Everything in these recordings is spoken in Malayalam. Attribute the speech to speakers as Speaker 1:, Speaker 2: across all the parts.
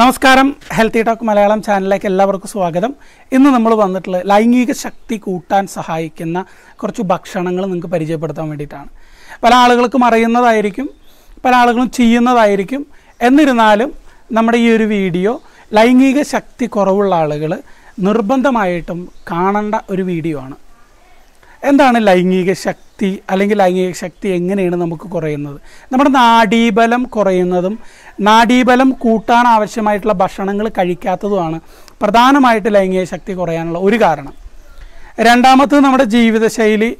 Speaker 1: നമസ്കാരം ഹെൽത്തി ടോക്ക് മലയാളം ചാനലിലേക്ക് എല്ലാവർക്കും സ്വാഗതം ഇന്ന് നമ്മൾ വന്നിട്ടുള്ള ലൈംഗിക ശക്തി കൂട്ടാൻ സഹായിക്കുന്ന കുറച്ച് ഭക്ഷണങ്ങൾ നിങ്ങൾക്ക് പരിചയപ്പെടുത്താൻ വേണ്ടിയിട്ടാണ് പല ആളുകൾക്കും അറിയുന്നതായിരിക്കും പല ആളുകളും ചെയ്യുന്നതായിരിക്കും എന്നിരുന്നാലും നമ്മുടെ ഈ ഒരു വീഡിയോ ലൈംഗിക ശക്തി കുറവുള്ള ആളുകൾ നിർബന്ധമായിട്ടും കാണേണ്ട ഒരു വീഡിയോ ആണ് എന്താണ് ലൈംഗിക ശക്തി അല്ലെങ്കിൽ ലൈംഗിക ശക്തി എങ്ങനെയാണ് നമുക്ക് കുറയുന്നത് നമ്മുടെ നാഡീബലം കുറയുന്നതും നാഡീബലം കൂട്ടാൻ ആവശ്യമായിട്ടുള്ള ഭക്ഷണങ്ങൾ കഴിക്കാത്തതുമാണ് പ്രധാനമായിട്ട് ലൈംഗിക ശക്തി കുറയാനുള്ള ഒരു കാരണം രണ്ടാമത്തത് നമ്മുടെ ജീവിതശൈലി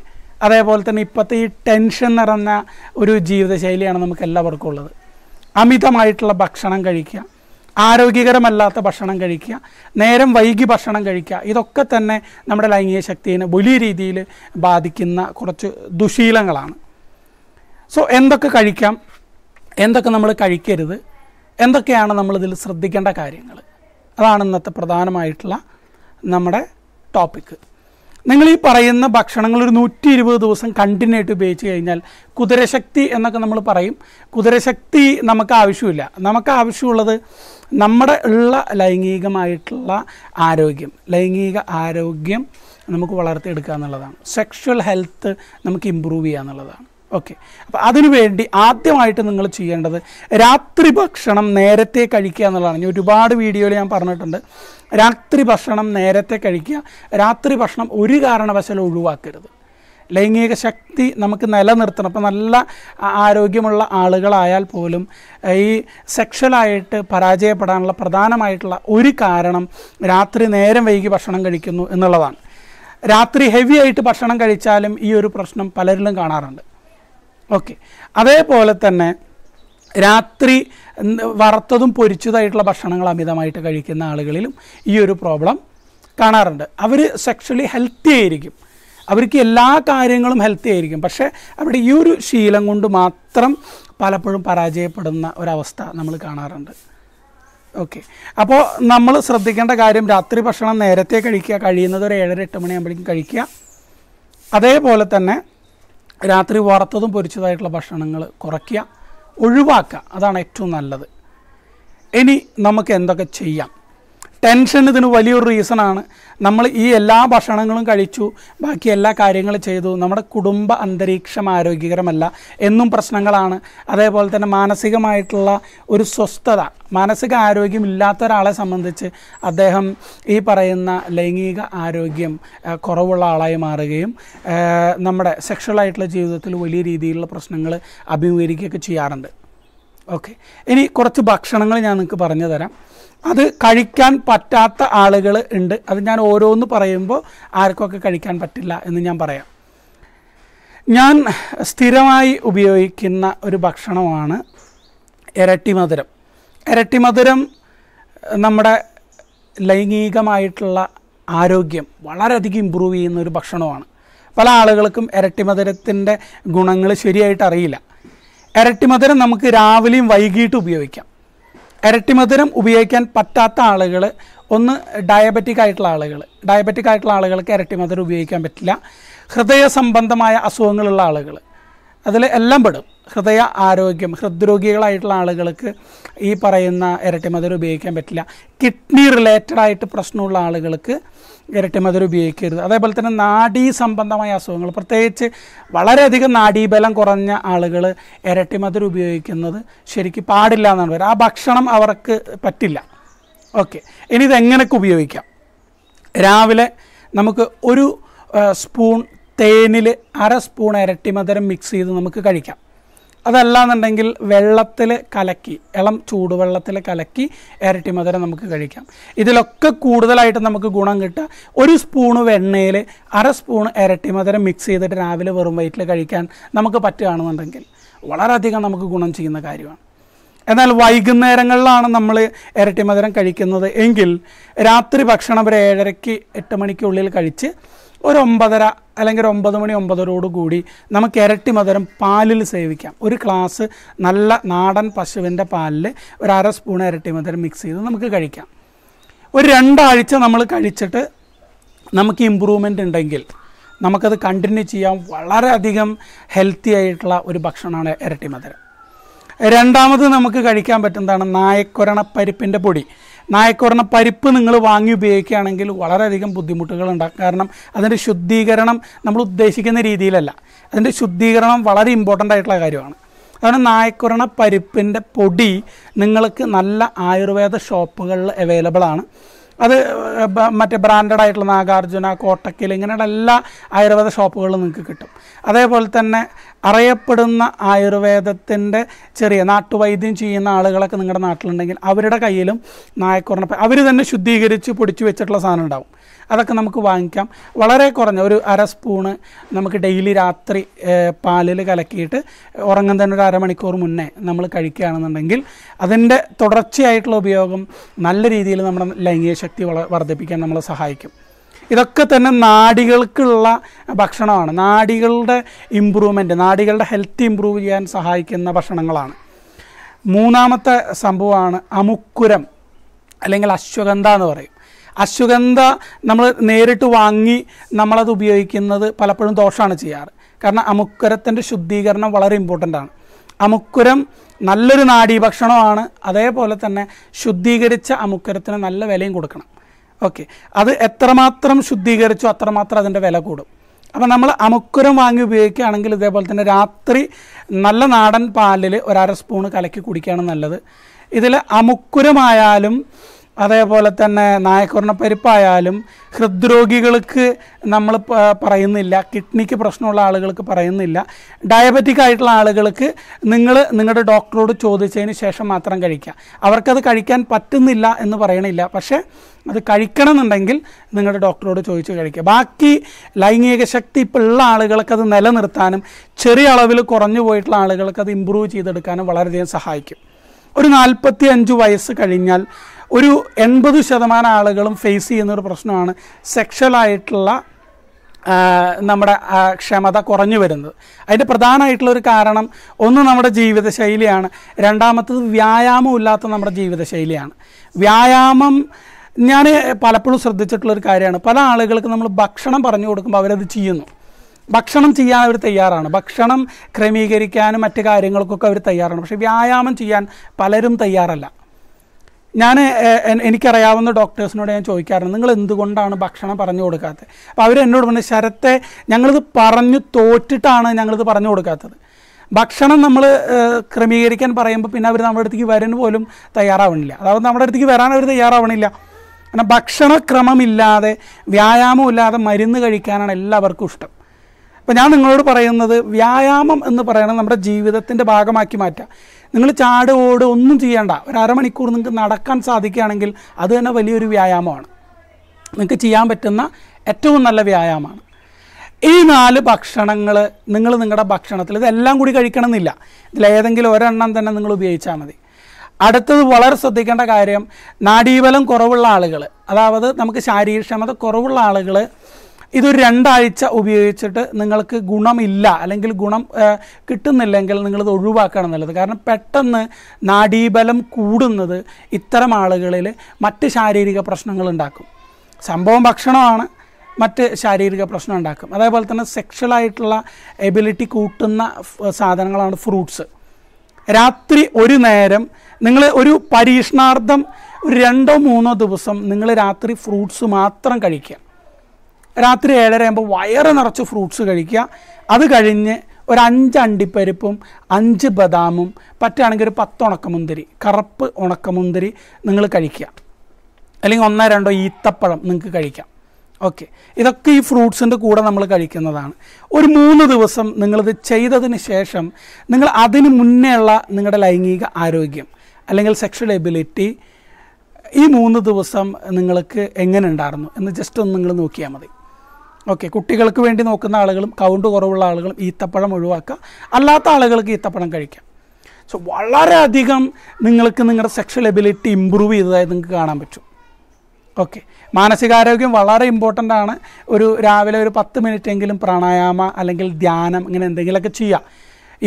Speaker 1: അതേപോലെ തന്നെ ഇപ്പോഴത്തെ ഈ ടെൻഷൻ നിറഞ്ഞ ഒരു ജീവിതശൈലിയാണ് നമുക്ക് എല്ലാവർക്കും ഉള്ളത് അമിതമായിട്ടുള്ള ഭക്ഷണം കഴിക്കുക ആരോഗ്യകരമല്ലാത്ത ഭക്ഷണം കഴിക്കുക നേരം വൈകി ഭക്ഷണം കഴിക്കുക ഇതൊക്കെ തന്നെ നമ്മുടെ ലൈംഗിക ശക്തിയെ വലിയ രീതിയിൽ ബാധിക്കുന്ന കുറച്ച് ദുശീലങ്ങളാണ് സോ എന്തൊക്കെ കഴിക്കാം എന്തൊക്കെ നമ്മൾ കഴിക്കരുത് എന്തൊക്കെയാണ് നമ്മളിതിൽ ശ്രദ്ധിക്കേണ്ട കാര്യങ്ങൾ അതാണ് ഇന്നത്തെ പ്രധാനമായിട്ടുള്ള നമ്മുടെ ടോപ്പിക്ക് നിങ്ങൾ ഈ പറയുന്ന ഭക്ഷണങ്ങൾ ഒരു നൂറ്റി ഇരുപത് ദിവസം കണ്ടിന്യൂ ആയിട്ട് ഉപയോഗിച്ച് കഴിഞ്ഞാൽ കുതിരശക്തി എന്നൊക്കെ നമ്മൾ പറയും കുതിരശക്തി നമുക്ക് ആവശ്യമില്ല നമുക്ക് ആവശ്യമുള്ളത് നമ്മുടെ ഉള്ള ലൈംഗികമായിട്ടുള്ള ആരോഗ്യം ലൈംഗിക ആരോഗ്യം നമുക്ക് വളർത്തിയെടുക്കുക എന്നുള്ളതാണ് സെക്ഷൽ ഹെൽത്ത് നമുക്ക് ഇമ്പ്രൂവ് ചെയ്യുക എന്നുള്ളതാണ് ഓക്കെ അപ്പോൾ അതിനുവേണ്ടി ആദ്യമായിട്ട് നിങ്ങൾ ചെയ്യേണ്ടത് രാത്രി ഭക്ഷണം നേരത്തെ കഴിക്കുക എന്നുള്ളതാണ് ഞാൻ ഒരുപാട് വീഡിയോയിൽ ഞാൻ പറഞ്ഞിട്ടുണ്ട് രാത്രി ഭക്ഷണം നേരത്തെ കഴിക്കുക രാത്രി ഭക്ഷണം ഒരു കാരണവശാലും ഒഴിവാക്കരുത് ലൈംഗിക ശക്തി നമുക്ക് നിലനിർത്തണം അപ്പം നല്ല ആരോഗ്യമുള്ള ആളുകളായാൽ പോലും ഈ സെക്ഷലായിട്ട് പരാജയപ്പെടാനുള്ള പ്രധാനമായിട്ടുള്ള ഒരു കാരണം രാത്രി നേരം വൈകി ഭക്ഷണം കഴിക്കുന്നു എന്നുള്ളതാണ് രാത്രി ഹെവി ആയിട്ട് ഭക്ഷണം കഴിച്ചാലും ഈ ഒരു പ്രശ്നം പലരിലും കാണാറുണ്ട് ഓക്കെ അതേപോലെ തന്നെ രാത്രി വറുത്തതും പൊരിച്ചതായിട്ടുള്ള ഭക്ഷണങ്ങൾ അമിതമായിട്ട് കഴിക്കുന്ന ആളുകളിലും ഈ ഒരു പ്രോബ്ലം കാണാറുണ്ട് അവർ സെക്ഷലി ഹെൽത്തി ആയിരിക്കും അവർക്ക് എല്ലാ കാര്യങ്ങളും ഹെൽത്തി ആയിരിക്കും പക്ഷേ അവിടെ ഈ ഒരു ശീലം കൊണ്ട് മാത്രം പലപ്പോഴും പരാജയപ്പെടുന്ന ഒരവസ്ഥ നമ്മൾ കാണാറുണ്ട് ഓക്കെ അപ്പോൾ നമ്മൾ ശ്രദ്ധിക്കേണ്ട കാര്യം രാത്രി ഭക്ഷണം നേരത്തെ കഴിക്കുക കഴിയുന്നത് ഒരു ഏഴര എട്ട് മണിയാകുമ്പോഴേക്കും കഴിക്കുക അതേപോലെ തന്നെ രാത്രി വറുത്തതും പൊരിച്ചതായിട്ടുള്ള ഭക്ഷണങ്ങൾ കുറയ്ക്കുക ഒഴിവാക്കുക അതാണ് ഏറ്റവും നല്ലത് ഇനി നമുക്ക് എന്തൊക്കെ ചെയ്യാം ടെൻഷൻ ഇതിന് വലിയൊരു റീസണാണ് നമ്മൾ ഈ എല്ലാ ഭക്ഷണങ്ങളും കഴിച്ചു ബാക്കി എല്ലാ കാര്യങ്ങളും ചെയ്തു നമ്മുടെ കുടുംബ അന്തരീക്ഷം ആരോഗ്യകരമല്ല എന്നും പ്രശ്നങ്ങളാണ് അതേപോലെ തന്നെ മാനസികമായിട്ടുള്ള ഒരു സ്വസ്ഥത മാനസിക ആരോഗ്യം ഇല്ലാത്ത ഒരാളെ സംബന്ധിച്ച് അദ്ദേഹം ഈ പറയുന്ന ലൈംഗിക ആരോഗ്യം കുറവുള്ള ആളായി മാറുകയും നമ്മുടെ ആയിട്ടുള്ള ജീവിതത്തിൽ വലിയ രീതിയിലുള്ള പ്രശ്നങ്ങൾ അഭിമുഖീകരിക്കുകയൊക്കെ ചെയ്യാറുണ്ട് ഓക്കെ ഇനി കുറച്ച് ഭക്ഷണങ്ങൾ ഞാൻ നിങ്ങൾക്ക് പറഞ്ഞു തരാം അത് കഴിക്കാൻ പറ്റാത്ത ആളുകൾ ഉണ്ട് അത് ഞാൻ ഓരോന്ന് പറയുമ്പോൾ ആർക്കൊക്കെ കഴിക്കാൻ പറ്റില്ല എന്ന് ഞാൻ പറയാം ഞാൻ സ്ഥിരമായി ഉപയോഗിക്കുന്ന ഒരു ഭക്ഷണമാണ് ഇരട്ടി മധുരം ഇരട്ടി മധുരം നമ്മുടെ ലൈംഗികമായിട്ടുള്ള ആരോഗ്യം വളരെയധികം ഇമ്പ്രൂവ് ചെയ്യുന്ന ഒരു ഭക്ഷണമാണ് പല ആളുകൾക്കും ഇരട്ടി മധുരത്തിൻ്റെ ഗുണങ്ങൾ ശരിയായിട്ട് അറിയില്ല ഇരട്ടിമധുരം നമുക്ക് രാവിലെയും വൈകിട്ട് ഉപയോഗിക്കാം ഇരട്ടിമധുരം ഉപയോഗിക്കാൻ പറ്റാത്ത ആളുകൾ ഒന്ന് ഡയബറ്റിക് ആയിട്ടുള്ള ആളുകൾ ഡയബറ്റിക് ആയിട്ടുള്ള ആളുകൾക്ക് ഇരട്ടിമധുരം ഉപയോഗിക്കാൻ പറ്റില്ല ഹൃദയ സംബന്ധമായ അസുഖങ്ങളുള്ള ആളുകൾ അതിൽ എല്ലാം പെടും ഹൃദയ ആരോഗ്യം ഹൃദ്രോഗികളായിട്ടുള്ള ആളുകൾക്ക് ഈ പറയുന്ന ഇരട്ടിമധുരം ഉപയോഗിക്കാൻ പറ്റില്ല കിഡ്നി റിലേറ്റഡ് ആയിട്ട് പ്രശ്നമുള്ള ആളുകൾക്ക് മധുരം ഉപയോഗിക്കരുത് അതേപോലെ തന്നെ നാഡീ സംബന്ധമായ അസുഖങ്ങൾ പ്രത്യേകിച്ച് വളരെയധികം നാഡീബലം കുറഞ്ഞ ആളുകൾ മധുരം ഉപയോഗിക്കുന്നത് ശരിക്കും പാടില്ല എന്നാണ് പറയുക ആ ഭക്ഷണം അവർക്ക് പറ്റില്ല ഓക്കെ ഇനി ഇതെങ്ങനെയൊക്കെ ഉപയോഗിക്കാം രാവിലെ നമുക്ക് ഒരു സ്പൂൺ തേനിൽ അര സ്പൂൺ ഇരട്ടി മധുരം മിക്സ് ചെയ്ത് നമുക്ക് കഴിക്കാം അതല്ലാന്നുണ്ടെങ്കിൽ വെള്ളത്തിൽ കലക്കി ഇളം ചൂടുവെള്ളത്തിൽ കലക്കി ഇരട്ടി മധുരം നമുക്ക് കഴിക്കാം ഇതിലൊക്കെ കൂടുതലായിട്ട് നമുക്ക് ഗുണം കിട്ടുക ഒരു സ്പൂണ് വെണ്ണയിൽ അര സ്പൂൺ ഇരട്ടി മധുരം മിക്സ് ചെയ്തിട്ട് രാവിലെ വെറും വയറ്റിൽ കഴിക്കാൻ നമുക്ക് പറ്റുകയാണെന്നുണ്ടെങ്കിൽ വളരെയധികം നമുക്ക് ഗുണം ചെയ്യുന്ന കാര്യമാണ് എന്നാൽ വൈകുന്നേരങ്ങളിലാണ് നമ്മൾ ഇരട്ടി മധുരം കഴിക്കുന്നത് എങ്കിൽ രാത്രി ഭക്ഷണം ഒരു ഏഴരയ്ക്ക് എട്ട് മണിക്കുള്ളിൽ കഴിച്ച് ഒരു ഒമ്പതര അല്ലെങ്കിൽ ഒമ്പത് മണി കൂടി നമുക്ക് ഇരട്ടി മധുരം പാലിൽ സേവിക്കാം ഒരു ക്ലാസ് നല്ല നാടൻ പശുവിൻ്റെ പാലിൽ ഒരു അര സ്പൂൺ ഇരട്ടി മധുരം മിക്സ് ചെയ്ത് നമുക്ക് കഴിക്കാം ഒരു രണ്ടാഴ്ച നമ്മൾ കഴിച്ചിട്ട് നമുക്ക് ഇമ്പ്രൂവ്മെൻ്റ് ഉണ്ടെങ്കിൽ നമുക്കത് കണ്ടിന്യൂ ചെയ്യാൻ വളരെയധികം ഹെൽത്തി ആയിട്ടുള്ള ഒരു ഭക്ഷണമാണ് ഇരട്ടി മധുരം രണ്ടാമത് നമുക്ക് കഴിക്കാൻ പറ്റുന്നതാണ് നായക്കൊരണ പരിപ്പിൻ്റെ പൊടി നായക്കൊരണ പരിപ്പ് നിങ്ങൾ വാങ്ങി ഉപയോഗിക്കുകയാണെങ്കിൽ വളരെയധികം ബുദ്ധിമുട്ടുകൾ ഉണ്ടാകും കാരണം അതിൻ്റെ ശുദ്ധീകരണം നമ്മൾ ഉദ്ദേശിക്കുന്ന രീതിയിലല്ല അതിൻ്റെ ശുദ്ധീകരണം വളരെ ഇമ്പോർട്ടൻ്റ് ആയിട്ടുള്ള കാര്യമാണ് അതുകൊണ്ട് നായക്കുറണ പരിപ്പിൻ്റെ പൊടി നിങ്ങൾക്ക് നല്ല ആയുർവേദ ഷോപ്പുകളിൽ അവൈലബിൾ ആണ് അത് മറ്റേ ബ്രാൻഡഡ് ആയിട്ടുള്ള നാഗാർജുന കോട്ടക്കൽ ഇങ്ങനെയുള്ള എല്ലാ ആയുർവേദ ഷോപ്പുകളിലും നിങ്ങൾക്ക് കിട്ടും അതേപോലെ തന്നെ അറിയപ്പെടുന്ന ആയുർവേദത്തിൻ്റെ ചെറിയ നാട്ടുവൈദ്യം ചെയ്യുന്ന ആളുകളൊക്കെ നിങ്ങളുടെ നാട്ടിലുണ്ടെങ്കിൽ അവരുടെ കയ്യിലും നായക്കുറണ അവർ തന്നെ ശുദ്ധീകരിച്ച് പൊടിച്ചു വെച്ചിട്ടുള്ള സാധനം ഉണ്ടാവും അതൊക്കെ നമുക്ക് വാങ്ങിക്കാം വളരെ കുറഞ്ഞ ഒരു അര സ്പൂണ് നമുക്ക് ഡെയിലി രാത്രി പാലിൽ കലക്കിയിട്ട് ഉറങ്ങുന്നതിന് ഒരു അരമണിക്കൂർ മുന്നേ നമ്മൾ കഴിക്കുകയാണെന്നുണ്ടെങ്കിൽ അതിൻ്റെ തുടർച്ചയായിട്ടുള്ള ഉപയോഗം നല്ല രീതിയിൽ നമ്മുടെ ലൈംഗിക ശക്തി വർദ്ധിപ്പിക്കാൻ നമ്മളെ സഹായിക്കും ഇതൊക്കെ തന്നെ നാടികൾക്കുള്ള ഭക്ഷണമാണ് നാടികളുടെ ഇമ്പ്രൂവ്മെൻറ്റ് നാടികളുടെ ഹെൽത്ത് ഇമ്പ്രൂവ് ചെയ്യാൻ സഹായിക്കുന്ന ഭക്ഷണങ്ങളാണ് മൂന്നാമത്തെ സംഭവമാണ് അമുക്കുരം അല്ലെങ്കിൽ അശ്വഗന്ധ എന്ന് പറയും അശ്വഗന്ധ നമ്മൾ നേരിട്ട് വാങ്ങി നമ്മളത് ഉപയോഗിക്കുന്നത് പലപ്പോഴും ദോഷമാണ് ചെയ്യാറ് കാരണം അമുക്കുരത്തിൻ്റെ ശുദ്ധീകരണം വളരെ ഇമ്പോർട്ടൻ്റ് ആണ് അമുക്കുരം നല്ലൊരു നാഡീ ഭക്ഷണമാണ് അതേപോലെ തന്നെ ശുദ്ധീകരിച്ച അമുക്കുരത്തിന് നല്ല വിലയും കൊടുക്കണം ഓക്കെ അത് എത്രമാത്രം ശുദ്ധീകരിച്ചോ അത്രമാത്രം അതിൻ്റെ വില കൂടും അപ്പോൾ നമ്മൾ അമുക്കുരം വാങ്ങി ഉപയോഗിക്കുകയാണെങ്കിൽ ഇതേപോലെ തന്നെ രാത്രി നല്ല നാടൻ പാലിൽ ഒരര സ്പൂൺ കലക്കി കുടിക്കുകയാണ് നല്ലത് ഇതിൽ അമുക്കുരമായാലും അതേപോലെ തന്നെ നായക്കുറിന പരിപ്പായാലും ഹൃദ്രോഗികൾക്ക് നമ്മൾ പറയുന്നില്ല കിഡ്നിക്ക് പ്രശ്നമുള്ള ആളുകൾക്ക് പറയുന്നില്ല ഡയബറ്റിക് ആയിട്ടുള്ള ആളുകൾക്ക് നിങ്ങൾ നിങ്ങളുടെ ഡോക്ടറോട് ചോദിച്ചതിന് ശേഷം മാത്രം കഴിക്കുക അവർക്കത് കഴിക്കാൻ പറ്റുന്നില്ല എന്ന് പറയണില്ല പക്ഷേ അത് കഴിക്കണമെന്നുണ്ടെങ്കിൽ നിങ്ങളുടെ ഡോക്ടറോട് ചോദിച്ച് കഴിക്കുക ബാക്കി ലൈംഗിക ശക്തി ഇപ്പോൾ ഉള്ള ആളുകൾക്ക് അത് നിലനിർത്താനും ചെറിയ അളവിൽ കുറഞ്ഞു പോയിട്ടുള്ള ആളുകൾക്ക് അത് ഇമ്പ്രൂവ് ചെയ്തെടുക്കാനും വളരെയധികം സഹായിക്കും ഒരു നാൽപ്പത്തി അഞ്ച് വയസ്സ് കഴിഞ്ഞാൽ ഒരു എൺപത് ശതമാനം ആളുകളും ഫേസ് ചെയ്യുന്ന ഒരു പ്രശ്നമാണ് സെക്ഷലായിട്ടുള്ള നമ്മുടെ ക്ഷമത കുറഞ്ഞു വരുന്നത് അതിൻ്റെ പ്രധാനമായിട്ടുള്ളൊരു ഒരു കാരണം ഒന്ന് നമ്മുടെ ജീവിതശൈലിയാണ് രണ്ടാമത്തത് വ്യായാമം ഇല്ലാത്ത നമ്മുടെ ജീവിതശൈലിയാണ് വ്യായാമം ഞാൻ പലപ്പോഴും ശ്രദ്ധിച്ചിട്ടുള്ളൊരു കാര്യമാണ് പല ആളുകൾക്ക് നമ്മൾ ഭക്ഷണം പറഞ്ഞു കൊടുക്കുമ്പോൾ അവരത് ചെയ്യുന്നു ഭക്ഷണം ചെയ്യാൻ അവർ തയ്യാറാണ് ഭക്ഷണം ക്രമീകരിക്കാനും മറ്റു കാര്യങ്ങൾക്കൊക്കെ അവർ തയ്യാറാണ് പക്ഷേ വ്യായാമം ചെയ്യാൻ പലരും തയ്യാറല്ല ഞാൻ എനിക്കറിയാവുന്ന ഡോക്ടേഴ്സിനോട് ഞാൻ ചോദിക്കാറുണ്ട് നിങ്ങൾ എന്തുകൊണ്ടാണ് ഭക്ഷണം പറഞ്ഞു കൊടുക്കാത്തത് അപ്പോൾ അവരെന്നോട് പറഞ്ഞു ശരത്തെ ഞങ്ങളിത് പറഞ്ഞു തോറ്റിട്ടാണ് ഞങ്ങളിത് പറഞ്ഞു കൊടുക്കാത്തത് ഭക്ഷണം നമ്മൾ ക്രമീകരിക്കാൻ പറയുമ്പോൾ പിന്നെ അവർ നമ്മുടെ അടുത്തേക്ക് വരാൻ പോലും തയ്യാറാവണില്ല അതായത് നമ്മുടെ അടുത്തേക്ക് വരാൻ അവർ തയ്യാറാവണില്ല കാരണം ഭക്ഷണക്രമമില്ലാതെ ഇല്ലാതെ മരുന്ന് കഴിക്കാനാണ് എല്ലാവർക്കും ഇഷ്ടം അപ്പോൾ ഞാൻ നിങ്ങളോട് പറയുന്നത് വ്യായാമം എന്ന് പറയുന്നത് നമ്മുടെ ജീവിതത്തിൻ്റെ ഭാഗമാക്കി മാറ്റാം നിങ്ങൾ ചാട് ഓട് ഒന്നും ചെയ്യേണ്ട ഒരു അരമണിക്കൂർ നിങ്ങൾക്ക് നടക്കാൻ സാധിക്കുകയാണെങ്കിൽ അത് തന്നെ വലിയൊരു വ്യായാമമാണ് നിങ്ങൾക്ക് ചെയ്യാൻ പറ്റുന്ന ഏറ്റവും നല്ല വ്യായാമമാണ് ഈ നാല് ഭക്ഷണങ്ങൾ നിങ്ങൾ നിങ്ങളുടെ ഭക്ഷണത്തിൽ ഇതെല്ലാം കൂടി കഴിക്കണമെന്നില്ല ഇതിലേതെങ്കിലും ഒരെണ്ണം തന്നെ നിങ്ങൾ ഉപയോഗിച്ചാൽ മതി അടുത്തത് വളരെ ശ്രദ്ധിക്കേണ്ട കാര്യം നാഡീബലം കുറവുള്ള ആളുകൾ അതായത് നമുക്ക് ശാരീരക്ഷമത കുറവുള്ള ആളുകൾ ഇതൊരു രണ്ടാഴ്ച ഉപയോഗിച്ചിട്ട് നിങ്ങൾക്ക് ഗുണമില്ല അല്ലെങ്കിൽ ഗുണം കിട്ടുന്നില്ലെങ്കിൽ നിങ്ങളിത് ഒഴിവാക്കണം എന്നുള്ളത് കാരണം പെട്ടെന്ന് നാഡീബലം കൂടുന്നത് ഇത്തരം ആളുകളിൽ മറ്റ് ശാരീരിക പ്രശ്നങ്ങൾ ഉണ്ടാക്കും സംഭവം ഭക്ഷണമാണ് മറ്റ് ശാരീരിക പ്രശ്നം ഉണ്ടാക്കും അതേപോലെ തന്നെ സെക്ഷലായിട്ടുള്ള എബിലിറ്റി കൂട്ടുന്ന സാധനങ്ങളാണ് ഫ്രൂട്ട്സ് രാത്രി ഒരു നേരം നിങ്ങൾ ഒരു പരീക്ഷണാർത്ഥം ഒരു രണ്ടോ മൂന്നോ ദിവസം നിങ്ങൾ രാത്രി ഫ്രൂട്ട്സ് മാത്രം കഴിക്കുക രാത്രി ഏഴര ആകുമ്പോൾ വയറ് നിറച്ച് ഫ്രൂട്ട്സ് കഴിക്കുക അത് കഴിഞ്ഞ് ഒരു അഞ്ച് അണ്ടിപ്പരിപ്പും അഞ്ച് ബദാമും പറ്റുകയാണെങ്കിൽ ഒരു പത്ത് ഉണക്കമുന്തിരി കറുപ്പ് ഉണക്കമുന്തിരി നിങ്ങൾ കഴിക്കുക അല്ലെങ്കിൽ ഒന്നോ രണ്ടോ ഈത്തപ്പഴം നിങ്ങൾക്ക് കഴിക്കാം ഓക്കെ ഇതൊക്കെ ഈ ഫ്രൂട്ട്സിൻ്റെ കൂടെ നമ്മൾ കഴിക്കുന്നതാണ് ഒരു മൂന്ന് ദിവസം നിങ്ങളിത് ചെയ്തതിന് ശേഷം നിങ്ങൾ അതിന് മുന്നേ ഉള്ള നിങ്ങളുടെ ലൈംഗിക ആരോഗ്യം അല്ലെങ്കിൽ സെക്ഷൽ എബിലിറ്റി ഈ മൂന്ന് ദിവസം നിങ്ങൾക്ക് എങ്ങനെ ഉണ്ടായിരുന്നു എന്ന് ജസ്റ്റ് ഒന്ന് നിങ്ങൾ നോക്കിയാൽ മതി ഓക്കെ കുട്ടികൾക്ക് വേണ്ടി നോക്കുന്ന ആളുകളും കൗണ്ട് കുറവുള്ള ആളുകളും ഈത്തപ്പഴം ഒഴിവാക്കുക അല്ലാത്ത ആളുകൾക്ക് ഈത്തപ്പഴം കഴിക്കാം സോ വളരെയധികം നിങ്ങൾക്ക് നിങ്ങളുടെ സെക്ഷൽ എബിലിറ്റി ഇമ്പ്രൂവ് ചെയ്തതായി നിങ്ങൾക്ക് കാണാൻ പറ്റും ഓക്കെ മാനസികാരോഗ്യം വളരെ ഇമ്പോർട്ടൻ്റ് ആണ് ഒരു രാവിലെ ഒരു പത്ത് മിനിറ്റ് എങ്കിലും പ്രാണായാമ അല്ലെങ്കിൽ ധ്യാനം ഇങ്ങനെ എന്തെങ്കിലുമൊക്കെ ചെയ്യുക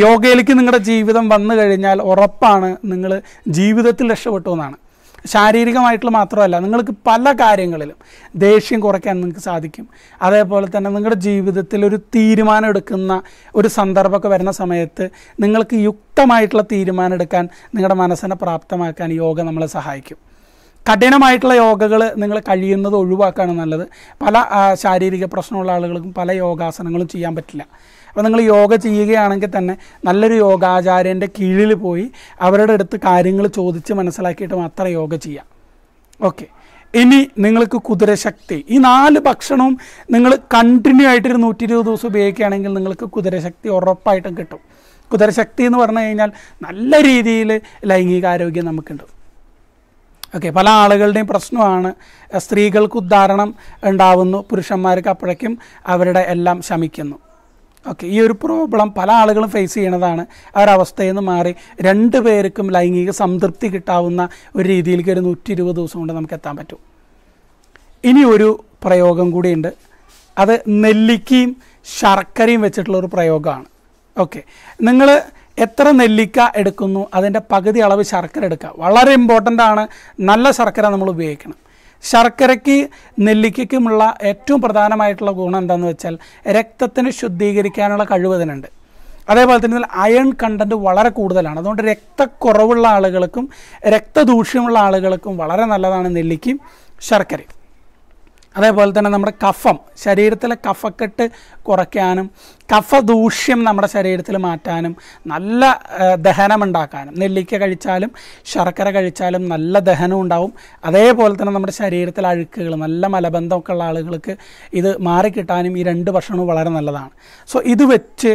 Speaker 1: യോഗയിലേക്ക് നിങ്ങളുടെ ജീവിതം വന്നു കഴിഞ്ഞാൽ ഉറപ്പാണ് നിങ്ങൾ ജീവിതത്തിൽ രക്ഷപ്പെട്ടു എന്നാണ് ശാരീരികമായിട്ടുള്ള മാത്രമല്ല നിങ്ങൾക്ക് പല കാര്യങ്ങളിലും ദേഷ്യം കുറയ്ക്കാൻ നിങ്ങൾക്ക് സാധിക്കും അതേപോലെ തന്നെ നിങ്ങളുടെ ജീവിതത്തിൽ ഒരു തീരുമാനം എടുക്കുന്ന ഒരു സന്ദർഭമൊക്കെ വരുന്ന സമയത്ത് നിങ്ങൾക്ക് യുക്തമായിട്ടുള്ള തീരുമാനം എടുക്കാൻ നിങ്ങളുടെ മനസ്സിനെ പ്രാപ്തമാക്കാൻ യോഗ നമ്മളെ സഹായിക്കും കഠിനമായിട്ടുള്ള യോഗകൾ നിങ്ങൾ കഴിയുന്നത് ഒഴിവാക്കുകയാണ് നല്ലത് പല ശാരീരിക പ്രശ്നമുള്ള ആളുകൾക്കും പല യോഗാസനങ്ങളും ചെയ്യാൻ പറ്റില്ല അപ്പോൾ നിങ്ങൾ യോഗ ചെയ്യുകയാണെങ്കിൽ തന്നെ നല്ലൊരു യോഗാചാര്യൻ്റെ കീഴിൽ പോയി അവരുടെ അടുത്ത് കാര്യങ്ങൾ ചോദിച്ച് മനസ്സിലാക്കിയിട്ട് മാത്രം യോഗ ചെയ്യാം ഓക്കെ ഇനി നിങ്ങൾക്ക് കുതിരശക്തി ഈ നാല് ഭക്ഷണവും നിങ്ങൾ കണ്ടിന്യൂ ആയിട്ട് ഒരു നൂറ്റി ഇരുപത് ദിവസം ഉപയോഗിക്കുകയാണെങ്കിൽ നിങ്ങൾക്ക് കുതിരശക്തി ഉറപ്പായിട്ടും കിട്ടും കുതിരശക്തി എന്ന് പറഞ്ഞു കഴിഞ്ഞാൽ നല്ല രീതിയിൽ ലൈംഗികാരോഗ്യം നമുക്കുണ്ട് ഓക്കെ പല ആളുകളുടെയും പ്രശ്നമാണ് സ്ത്രീകൾക്ക് ഉദ്ധാരണം ഉണ്ടാവുന്നു പുരുഷന്മാർക്ക് അപ്പോഴേക്കും അവരുടെ എല്ലാം ശമിക്കുന്നു ഓക്കെ ഈ ഒരു പ്രോബ്ലം പല ആളുകളും ഫേസ് ചെയ്യണതാണ് അവരവസ്ഥയിൽ നിന്ന് മാറി രണ്ട് പേർക്കും ലൈംഗിക സംതൃപ്തി കിട്ടാവുന്ന ഒരു രീതിയിലേക്ക് ഒരു നൂറ്റി ഇരുപത് ദിവസം കൊണ്ട് നമുക്ക് എത്താൻ പറ്റും ഇനി ഒരു പ്രയോഗം കൂടിയുണ്ട് അത് നെല്ലിക്കയും ശർക്കരയും വെച്ചിട്ടുള്ള ഒരു പ്രയോഗമാണ് ഓക്കെ നിങ്ങൾ എത്ര നെല്ലിക്ക എടുക്കുന്നു അതിൻ്റെ പകുതി അളവ് ശർക്കര എടുക്കുക വളരെ ഇമ്പോർട്ടൻ്റ് ആണ് നല്ല ശർക്കര നമ്മൾ ഉപയോഗിക്കണം ശർക്കരയ്ക്ക് നെല്ലിക്കയ്ക്കുമുള്ള ഏറ്റവും പ്രധാനമായിട്ടുള്ള ഗുണം എന്താണെന്ന് വെച്ചാൽ രക്തത്തിന് ശുദ്ധീകരിക്കാനുള്ള കഴിവ് അതിനുണ്ട് അതേപോലെ തന്നെ അയൺ കണ്ടൻറ്റ് വളരെ കൂടുതലാണ് അതുകൊണ്ട് രക്തക്കുറവുള്ള ആളുകൾക്കും രക്തദൂഷ്യമുള്ള ആളുകൾക്കും വളരെ നല്ലതാണ് നെല്ലിക്കയും ശർക്കരയും അതേപോലെ തന്നെ നമ്മുടെ കഫം ശരീരത്തിലെ കഫക്കെട്ട് കുറയ്ക്കാനും കഫദൂഷ്യം നമ്മുടെ ശരീരത്തിൽ മാറ്റാനും നല്ല ദഹനമുണ്ടാക്കാനും നെല്ലിക്ക കഴിച്ചാലും ശർക്കര കഴിച്ചാലും നല്ല ദഹനം ഉണ്ടാവും അതേപോലെ തന്നെ നമ്മുടെ ശരീരത്തിൽ അഴുക്കുകൾ നല്ല മലബന്ധമൊക്കെ ഉള്ള ആളുകൾക്ക് ഇത് മാറിക്കിട്ടാനും ഈ രണ്ട് ഭക്ഷണവും വളരെ നല്ലതാണ് സോ ഇത് വെച്ച്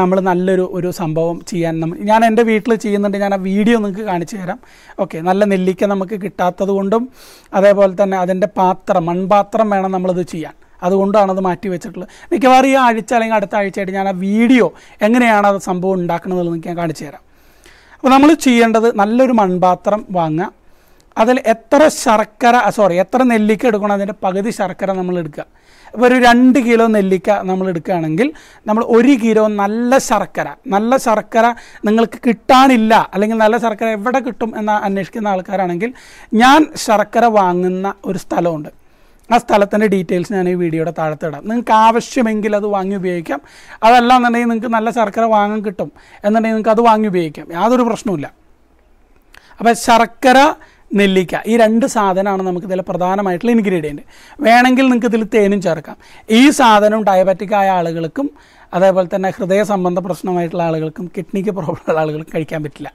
Speaker 1: നമ്മൾ നല്ലൊരു ഒരു സംഭവം ചെയ്യാൻ നമ്മൾ ഞാൻ എൻ്റെ വീട്ടിൽ ചെയ്യുന്നുണ്ട് ഞാൻ ആ വീഡിയോ നിങ്ങൾക്ക് കാണിച്ചു തരാം ഓക്കെ നല്ല നെല്ലിക്ക നമുക്ക് കിട്ടാത്തത് കൊണ്ടും അതേപോലെ തന്നെ അതിൻ്റെ പാത്രം മൺപാത്രം വേണം നമ്മളിത് ചെയ്യാൻ അതുകൊണ്ടാണ് അത് മാറ്റി വെച്ചിട്ടുള്ളത് മിക്കവാറും ഈ ആഴ്ച അല്ലെങ്കിൽ അടുത്ത ആഴ്ചയായിട്ട് ഞാൻ ആ വീഡിയോ എങ്ങനെയാണ് അത് സംഭവം ഉണ്ടാക്കുന്നതെന്ന് ഞാൻ കാണിച്ചു തരാം അപ്പോൾ നമ്മൾ ചെയ്യേണ്ടത് നല്ലൊരു മൺപാത്രം വാങ്ങുക അതിൽ എത്ര ശർക്കര സോറി എത്ര നെല്ലിക്ക എടുക്കണം അതിൻ്റെ പകുതി ശർക്കര നമ്മൾ എടുക്കുക ഇപ്പോൾ ഒരു രണ്ട് കിലോ നെല്ലിക്ക നമ്മൾ എടുക്കുകയാണെങ്കിൽ നമ്മൾ ഒരു കിലോ നല്ല ശർക്കര നല്ല ശർക്കര നിങ്ങൾക്ക് കിട്ടാനില്ല അല്ലെങ്കിൽ നല്ല ശർക്കര എവിടെ കിട്ടും എന്ന് അന്വേഷിക്കുന്ന ആൾക്കാരാണെങ്കിൽ ഞാൻ ശർക്കര വാങ്ങുന്ന ഒരു സ്ഥലമുണ്ട് ആ സ്ഥലത്തിൻ്റെ ഡീറ്റെയിൽസ് ഞാൻ ഈ വീഡിയോയുടെ താഴത്ത് ഇടാം നിങ്ങൾക്ക് ആവശ്യമെങ്കിൽ അത് വാങ്ങി ഉപയോഗിക്കാം അതല്ല എന്നുണ്ടെങ്കിൽ നിങ്ങൾക്ക് നല്ല ശർക്കര വാങ്ങാൻ കിട്ടും എന്നുണ്ടെങ്കിൽ നിങ്ങൾക്ക് അത് വാങ്ങി ഉപയോഗിക്കാം യാതൊരു പ്രശ്നവുമില്ല അപ്പോൾ ശർക്കര നെല്ലിക്ക ഈ രണ്ട് സാധനമാണ് നമുക്ക് ഇതിൽ പ്രധാനമായിട്ടുള്ള ഇൻഗ്രീഡിയൻറ്റ് വേണമെങ്കിൽ നിങ്ങൾക്ക് ഇതിൽ തേനും ചേർക്കാം ഈ സാധനം ഡയബറ്റിക് ആയ ആളുകൾക്കും അതേപോലെ തന്നെ ഹൃദയ സംബന്ധ പ്രശ്നമായിട്ടുള്ള ആളുകൾക്കും കിഡ്നിക്ക് പ്രോബ്ലം ഉള്ള ആളുകൾക്കും കഴിക്കാൻ പറ്റില്ല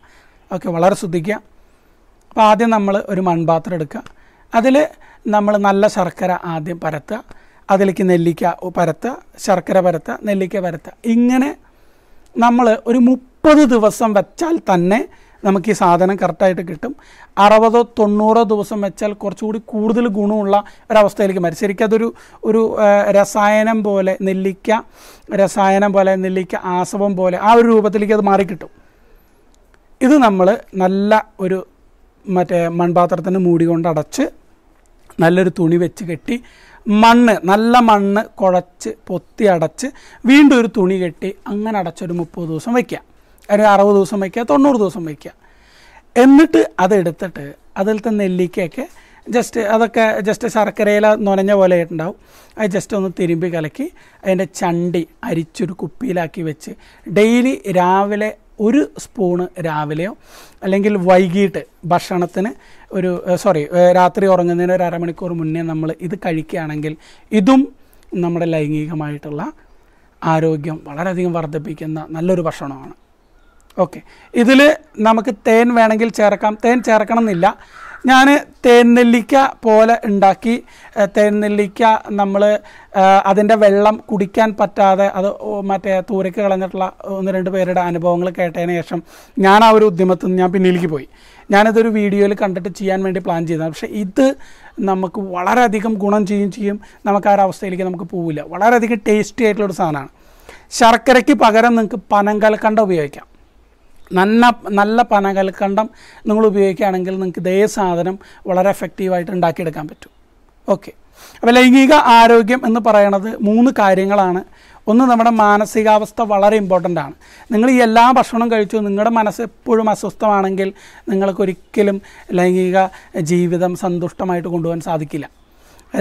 Speaker 1: ഓക്കെ വളരെ ശ്രദ്ധിക്കുക അപ്പോൾ ആദ്യം നമ്മൾ ഒരു മൺപാത്രം എടുക്കുക അതിൽ നമ്മൾ നല്ല ശർക്കര ആദ്യം പരത്തുക അതിലേക്ക് നെല്ലിക്ക പരത്തുക ശർക്കര പരത്തുക നെല്ലിക്ക പരത്തുക ഇങ്ങനെ നമ്മൾ ഒരു മുപ്പത് ദിവസം വെച്ചാൽ തന്നെ നമുക്ക് ഈ സാധനം കറക്റ്റായിട്ട് കിട്ടും അറുപതോ തൊണ്ണൂറോ ദിവസം വെച്ചാൽ കുറച്ചുകൂടി കൂടുതൽ ഗുണമുള്ള ഒരവസ്ഥയിലേക്ക് മാറി ശരിക്കും അതൊരു ഒരു രസായനം പോലെ നെല്ലിക്ക രസായനം പോലെ നെല്ലിക്ക ആസവം പോലെ ആ ഒരു രൂപത്തിലേക്ക് അത് മാറിക്കിട്ടും ഇത് നമ്മൾ നല്ല ഒരു മറ്റേ മൺപാത്രത്തിന് മൂടി കൊണ്ട് അടച്ച് നല്ലൊരു തുണി വെച്ച് കെട്ടി മണ്ണ് നല്ല മണ്ണ് കുഴച്ച് പൊത്തി അടച്ച് വീണ്ടും ഒരു തുണി കെട്ടി അങ്ങനെ അടച്ചൊരു മുപ്പത് ദിവസം വയ്ക്കുക അല്ലെങ്കിൽ അറുപത് ദിവസം വയ്ക്കുക തൊണ്ണൂറ് ദിവസം വയ്ക്കുക എന്നിട്ട് അതെടുത്തിട്ട് അതിലത്തെ നെല്ലിക്കയൊക്കെ ജസ്റ്റ് അതൊക്കെ ജസ്റ്റ് ശർക്കരയില നൊനഞ്ഞ പോലെ ആയിട്ടുണ്ടാവും അത് ജസ്റ്റ് ഒന്ന് തിരുമ്പി കലക്കി അതിൻ്റെ ചണ്ടി അരിച്ചൊരു കുപ്പിയിലാക്കി വെച്ച് ഡെയിലി രാവിലെ ഒരു സ്പൂണ് രാവിലെയോ അല്ലെങ്കിൽ വൈകിട്ട് ഭക്ഷണത്തിന് ഒരു സോറി രാത്രി ഉറങ്ങുന്നതിന് ഒരു അരമണിക്കൂർ മുന്നേ നമ്മൾ ഇത് കഴിക്കുകയാണെങ്കിൽ ഇതും നമ്മുടെ ലൈംഗികമായിട്ടുള്ള ആരോഗ്യം വളരെയധികം വർദ്ധിപ്പിക്കുന്ന നല്ലൊരു ഭക്ഷണമാണ് ഓക്കെ ഇതിൽ നമുക്ക് തേൻ വേണമെങ്കിൽ ചേർക്കാം തേൻ ചേർക്കണം എന്നില്ല ഞാൻ തേൻനെല്ലിക്ക പോലെ ഉണ്ടാക്കി തേൻനെല്ലിക്ക നമ്മൾ അതിൻ്റെ വെള്ളം കുടിക്കാൻ പറ്റാതെ അത് മറ്റേ തൂരയ്ക്ക് കളഞ്ഞിട്ടുള്ള ഒന്ന് രണ്ട് പേരുടെ അനുഭവങ്ങൾ കേട്ടതിന് ശേഷം ഞാൻ ആ ഒരു ഉദ്യമത്തിൽ നിന്ന് ഞാൻ പിന്നിലേക്ക് പോയി ഞാനിതൊരു വീഡിയോയിൽ കണ്ടിട്ട് ചെയ്യാൻ വേണ്ടി പ്ലാൻ ചെയ്തതാണ് പക്ഷേ ഇത് നമുക്ക് വളരെയധികം ഗുണം ചെയ്യും ചെയ്യും നമുക്ക് ആ ഒരു അവസ്ഥയിലേക്ക് നമുക്ക് പോവില്ല വളരെയധികം ടേസ്റ്റി ആയിട്ടുള്ളൊരു സാധനമാണ് ശർക്കരയ്ക്ക് പകരം നിങ്ങൾക്ക് പനങ്കൽക്കണ്ട ഉപയോഗിക്കാം നല്ല നല്ല പനകൽക്കണ്ടം നിങ്ങൾ ഉപയോഗിക്കുകയാണെങ്കിൽ നിങ്ങൾക്ക് ഇതേ സാധനം വളരെ എഫക്റ്റീവായിട്ട് ഉണ്ടാക്കിയെടുക്കാൻ പറ്റും ഓക്കെ അപ്പോൾ ലൈംഗിക ആരോഗ്യം എന്ന് പറയുന്നത് മൂന്ന് കാര്യങ്ങളാണ് ഒന്ന് നമ്മുടെ മാനസികാവസ്ഥ വളരെ ഇമ്പോർട്ടൻ്റ് ആണ് നിങ്ങൾ ഈ എല്ലാ ഭക്ഷണവും കഴിച്ചു നിങ്ങളുടെ മനസ്സ് എപ്പോഴും അസ്വസ്ഥമാണെങ്കിൽ നിങ്ങൾക്കൊരിക്കലും ലൈംഗിക ജീവിതം സന്തുഷ്ടമായിട്ട് കൊണ്ടുപോകാൻ സാധിക്കില്ല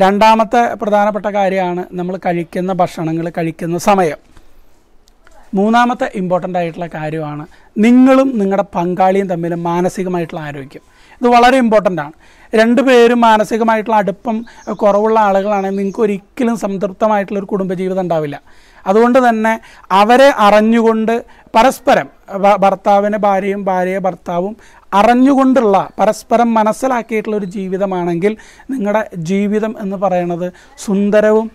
Speaker 1: രണ്ടാമത്തെ പ്രധാനപ്പെട്ട കാര്യമാണ് നമ്മൾ കഴിക്കുന്ന ഭക്ഷണങ്ങൾ കഴിക്കുന്ന സമയം മൂന്നാമത്തെ ഇമ്പോർട്ടൻ്റ് ആയിട്ടുള്ള കാര്യമാണ് നിങ്ങളും നിങ്ങളുടെ പങ്കാളിയും തമ്മിൽ മാനസികമായിട്ടുള്ള ആരോഗ്യം ഇത് വളരെ ഇമ്പോർട്ടൻ്റ് ആണ് രണ്ട് പേരും മാനസികമായിട്ടുള്ള അടുപ്പം കുറവുള്ള ആളുകളാണെങ്കിൽ നിങ്ങൾക്ക് ഒരിക്കലും സംതൃപ്തമായിട്ടുള്ളൊരു കുടുംബജീവിതം ഉണ്ടാവില്ല അതുകൊണ്ട് തന്നെ അവരെ അറിഞ്ഞുകൊണ്ട് പരസ്പരം ഭർത്താവിനെ ഭാര്യയും ഭാര്യയെ ഭർത്താവും അറിഞ്ഞുകൊണ്ടുള്ള പരസ്പരം മനസ്സിലാക്കിയിട്ടുള്ള ഒരു ജീവിതമാണെങ്കിൽ നിങ്ങളുടെ ജീവിതം എന്ന് പറയുന്നത് സുന്ദരവും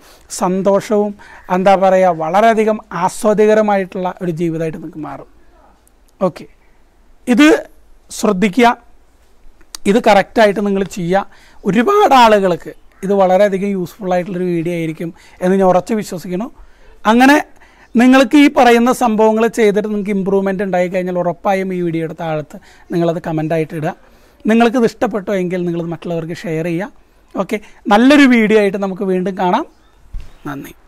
Speaker 1: സന്തോഷവും എന്താ പറയുക വളരെയധികം ആസ്വാദികരമായിട്ടുള്ള ഒരു ജീവിതമായിട്ട് നിങ്ങൾക്ക് മാറും ഓക്കെ ഇത് ശ്രദ്ധിക്കുക ഇത് കറക്റ്റായിട്ട് നിങ്ങൾ ചെയ്യുക ഒരുപാട് ആളുകൾക്ക് ഇത് വളരെയധികം യൂസ്ഫുൾ ആയിട്ടുള്ളൊരു വീഡിയോ ആയിരിക്കും എന്ന് ഞാൻ ഉറച്ച് വിശ്വസിക്കുന്നു അങ്ങനെ നിങ്ങൾക്ക് ഈ പറയുന്ന സംഭവങ്ങൾ ചെയ്തിട്ട് നിങ്ങൾക്ക് ഇമ്പ്രൂവ്മെൻറ്റ് ഉണ്ടായി കഴിഞ്ഞാൽ ഉറപ്പായും ഈ വീഡിയോയുടെ താഴത്ത് നിങ്ങളത് കമൻ്റായിട്ട് ഇടുക ഇത് ഇഷ്ടപ്പെട്ടോ എങ്കിൽ നിങ്ങളത് മറ്റുള്ളവർക്ക് ഷെയർ ചെയ്യുക ഓക്കെ നല്ലൊരു വീഡിയോ ആയിട്ട് നമുക്ക് വീണ്ടും കാണാം നന്ദി